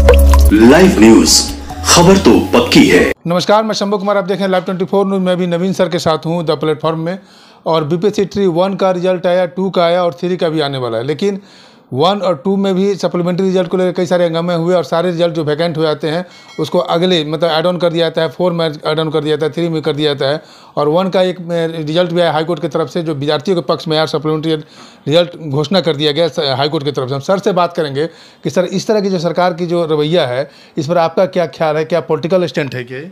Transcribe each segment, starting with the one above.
Live news खबर तो पक्की है नमस्कार मैं शंभू कुमार आप देख रहे हैं लाइव ट्वेंटी फोर न्यूज मैं भी नवीन सर के साथ हूँ द प्लेटफॉर्म में और बीपीएससी ट्री वन का रिजल्ट आया टू का आया और थ्री का भी आने वाला है लेकिन वन और टू में भी सप्लीमेंट्री रिजल्ट को लेकर कई सारे हंगामे हुए और सारे रिजल्ट जो वैकेंट हो जाते हैं उसको अगले मतलब ऐड ऑन कर दिया जाता है फोर में ऐड ऑन कर दिया जाता है थ्री में कर दिया जाता है और वन का एक रिजल्ट भी आया हाईकोर्ट की तरफ से जो विद्यार्थियों के पक्ष में यार सप्लीमेंट्री रिजल्ट घोषणा कर दिया गया हाईकोर्ट की तरफ से हम सर से बात करेंगे कि सर इस तरह की जो सरकार की जो रवैया है इस पर आपका क्या ख्याल है क्या पोलिटिकल स्टैंड है कि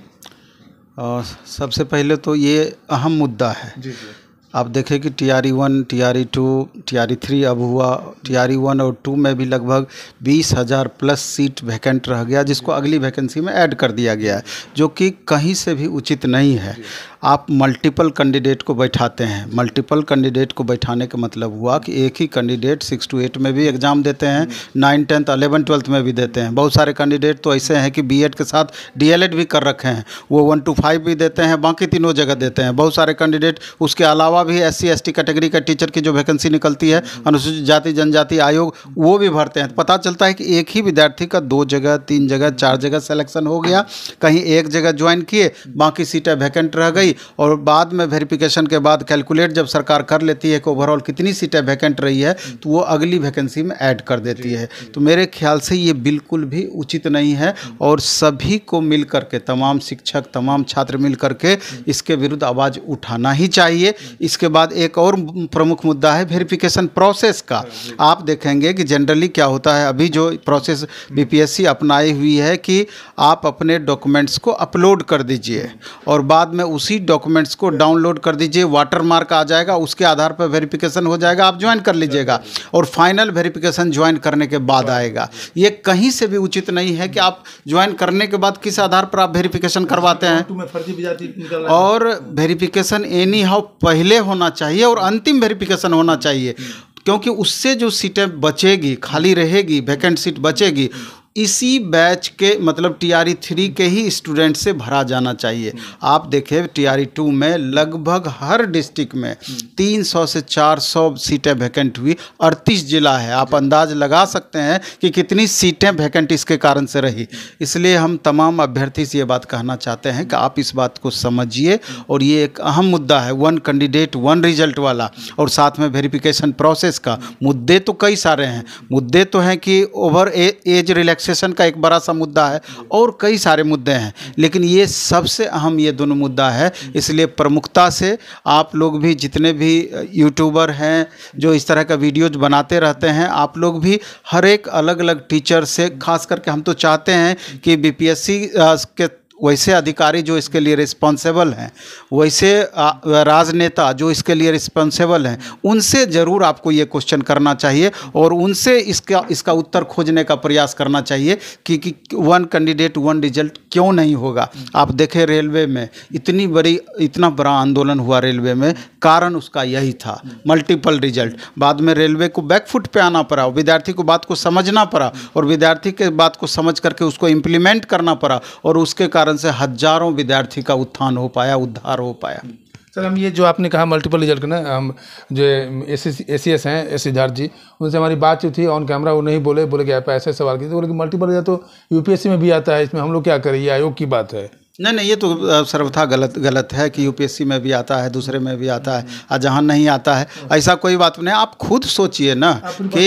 सबसे पहले तो ये अहम मुद्दा है जी जी आप देखें कि T R E one T R E two T R E three अब हुआ टी आर ई वन और टू में भी लगभग बीस हज़ार प्लस सीट वैकेंट रह गया जिसको अगली वैकेंसी में ऐड कर दिया गया है जो कि कहीं से भी उचित नहीं है आप मल्टीपल कैंडिडेट को बैठाते हैं मल्टीपल कैंडिडेट को बैठाने का मतलब हुआ कि एक ही कैंडिडेट सिक्स टू एट में भी एग्ज़ाम देते हैं नाइन टेंथ अलेवन ट्वेल्थ में भी देते हैं बहुत सारे कैंडिडेट तो ऐसे हैं कि बी के साथ डी भी कर रखे हैं वो वन टू फाइव भी देते हैं बाकी तीनों जगह देते हैं बहुत सारे कैंडिडेट उसके अलावा भी एस सी कैटेगरी का टीचर की जो वैकेंसी निकलती है अनुसूचित जाति जनजाति आयोग वो भी भरते हैं तो पता चलता है कि एक ही विद्यार्थी का दो जगह तीन जगह चार जगह सेलेक्शन हो गया कहीं एक जगह ज्वाइन किए बाकी सीटें वैकेंट रह गई और बाद में वेरिफिकेशन के बाद कैलकुलेट जब सरकार कर लेती है कि ओवरऑल कितनी सीटें वैकेंट रही है तो वो अगली वैकेंसी में ऐड कर देती है तो मेरे ख्याल से ये बिल्कुल भी उचित नहीं है और सभी को मिल करके तमाम शिक्षक तमाम छात्र मिल करके इसके विरुद्ध आवाज़ उठाना ही चाहिए इसके बाद एक और प्रमुख मुद्दा है वेरिफिकेशन प्रोसेस का आप देखेंगे कि जनरली क्या होता है अभी जो प्रोसेस बीपीएससी अपनाई हुई है कि आप अपने डॉक्यूमेंट्स को अपलोड कर दीजिए और बाद में उसी डॉक्यूमेंट्स को डाउनलोड कर दीजिए वाटर मार्क आ जाएगा उसके आधार पर वेरिफिकेशन हो जाएगा आप ज्वाइन कर लीजिएगा और फाइनल वेरिफिकेशन ज्वाइन करने के बाद आएगा ये कहीं से भी उचित नहीं है कि आप ज्वाइन करने के बाद किस आधार पर आप वेरिफिकेशन करवाते हैं और वेरिफिकेशन एनी हाउ पहले होना चाहिए और अंतिम वेरिफिकेशन होना चाहिए hmm. क्योंकि उससे जो सीटें बचेगी खाली रहेगी वैकेंट सीट बचेगी इसी बैच के मतलब टी आर थ्री के ही स्टूडेंट से भरा जाना चाहिए आप देखें टी आर टू में लगभग हर डिस्ट्रिक्ट में 300 से 400 सीटें वैकेंट हुई अड़तीस जिला है आप अंदाज लगा सकते हैं कि कितनी सीटें वैकेंट इसके कारण से रही इसलिए हम तमाम अभ्यर्थी से ये बात कहना चाहते हैं कि आप इस बात को समझिए और ये एक अहम मुद्दा है वन कैंडिडेट वन रिजल्ट वाला और साथ में वेरिफिकेशन प्रोसेस का मुद्दे तो कई सारे हैं मुद्दे तो हैं कि ओवर एज रिलैक्स टैक्सेशन का एक बड़ा सा मुद्दा है और कई सारे मुद्दे हैं लेकिन ये सबसे अहम ये दोनों मुद्दा है इसलिए प्रमुखता से आप लोग भी जितने भी यूट्यूबर हैं जो इस तरह का वीडियोज बनाते रहते हैं आप लोग भी हर एक अलग अलग टीचर से खास करके हम तो चाहते हैं कि बी के वैसे अधिकारी जो इसके लिए रिस्पॉन्सिबल हैं वैसे राजनेता जो इसके लिए रिस्पॉन्सिबल हैं उनसे ज़रूर आपको ये क्वेश्चन करना चाहिए और उनसे इसका इसका उत्तर खोजने का प्रयास करना चाहिए कि, कि वन कैंडिडेट वन रिजल्ट क्यों नहीं होगा आप देखें रेलवे में इतनी बड़ी इतना बड़ा आंदोलन हुआ रेलवे में कारण उसका यही था मल्टीपल रिजल्ट बाद में रेलवे को बैकफुट पर आना पड़ा विद्यार्थी को बात को समझना पड़ा और विद्यार्थी के बात को समझ करके उसको इम्प्लीमेंट करना पड़ा और उसके कारण कारण से हजारों विद्यार्थी का उत्थान हो पाया उद्धार हो पाया सर हम ये जो आपने कहा मल्टीपल रिजल्ट ना हम जो ए सी एस हैं ए सिद्धार्थ जी उनसे हमारी बातचीत थी ऑन कैमरा वो नहीं बोले बोले कि आप ऐसे सवाल किए तो बोले कि मल्टीपल रिजल्ट तो यूपीएससी में भी आता है इसमें हम लोग क्या करें ये आयोग की बात है नहीं नहीं ये तो सर्वथा गलत गलत है कि यूपीएससी में भी आता है दूसरे में भी आता है और हम्म। जहाँ नहीं आता है ऐसा कोई बात नहीं आप खुद सोचिए ना कि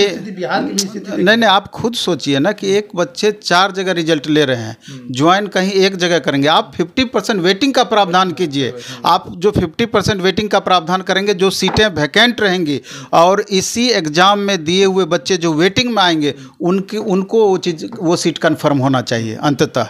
नहीं नहीं आप खुद सोचिए ना कि एक बच्चे चार जगह रिजल्ट ले रहे हैं ज्वाइन हम्म। कहीं एक जगह करेंगे आप फिफ्टी परसेंट वेटिंग का प्रावधान कीजिए हम्म। आप जो फिफ्टी परसेंट वेटिंग का प्रावधान करेंगे जो सीटें वैकेंट रहेंगी और इसी एग्ज़ाम में दिए हुए बच्चे जो वेटिंग में आएंगे उनकी उनको वो चीज़ वो सीट कन्फर्म होना चाहिए अंततः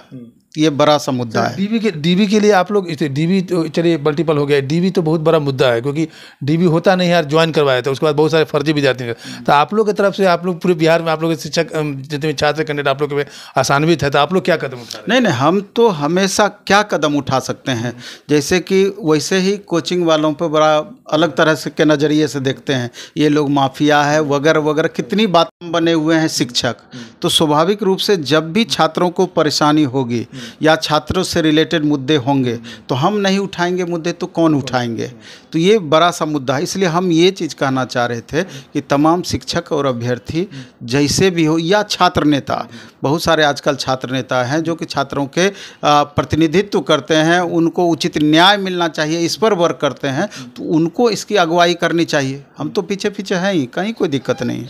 ये बड़ा सा मुद्दा है डीबी के डीबी के लिए आप लोग डीबी तो चलिए मल्टीपल हो गया डीबी तो बहुत बड़ा मुद्दा है क्योंकि डीबी होता नहीं यार ज्वाइन करवाया था उसके बाद बहुत सारे फर्जी विद्यार्थी तो आप लोग की तरफ से आप लोग पूरे बिहार में आप लोग शिक्षक जितने भी छात्र कैंडिडेट आप लोग के आसानवित है तो आप लोग क्या कदम उठा नहीं नहीं हम तो हमेशा क्या कदम उठा सकते हैं जैसे कि वैसे ही कोचिंग वालों पर बड़ा अलग तरह से के नज़रिए से देखते हैं ये लोग माफिया है वगैरह वगैरह कितनी बात बने हुए हैं शिक्षक हम्म। तो स्वाभाविक रूप से जब भी छात्रों को परेशानी होगी या छात्रों से रिलेटेड मुद्दे होंगे तो हम नहीं उठाएंगे मुद्दे तो कौन उठाएंगे तो ये बड़ा सा मुद्दा है इसलिए हम ये चीज़ कहना चाह रहे थे कि तमाम शिक्षक और अभ्यर्थी जैसे भी हो या छात्र नेता बहुत सारे आजकल छात्र नेता हैं जो कि छात्रों के प्रतिनिधित्व करते हैं उनको उचित न्याय मिलना चाहिए इस पर वर्क करते हैं तो उनको इसकी अगुवाई करनी चाहिए हम तो पीछे पीछे हैं ही कहीं कोई दिक्कत नहीं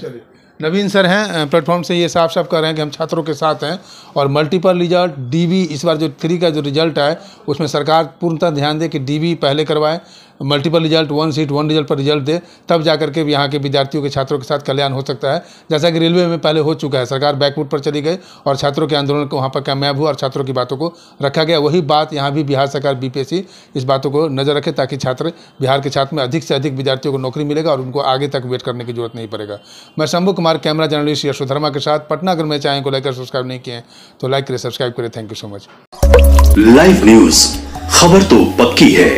नवीन सर हैं प्लेटफॉर्म से ये साफ साफ कर रहे हैं कि हम छात्रों के साथ हैं और मल्टीपल रिजल्ट डीवी इस बार जो थ्री का जो रिजल्ट है उसमें सरकार पूर्णतः ध्यान दे कि डीवी पहले करवाए multiple result one seat one result पर रिजल्ट दे तब जा करके यहाँ के विद्यार्थियों के छात्रों के साथ कल्याण हो सकता है जैसा कि रेलवे में पहले हो चुका है सरकार बैकवुड पर चली गई और छात्रों के आंदोलन को वहाँ पर कामयाब हुआ और छात्रों की बातों को रखा गया वही बात यहाँ भी बिहार सरकार बीपीएससी इस बातों को नजर रखे ताकि छात्र बिहार के छात्र में अधिक से अधिक विद्यार्थियों को नौकरी मिलेगा और उनको आगे तक वेट करने की जरूरत नहीं पड़ेगा मैं शंभु कुमार कैमरा जर्नलिस्ट यशोधर्मा के साथ पटना अगर मैं चाहें को और सब्सक्राइब नहीं किए तो लाइक करें सब्सक्राइब करें thank you so much live news खबर तो पक्की है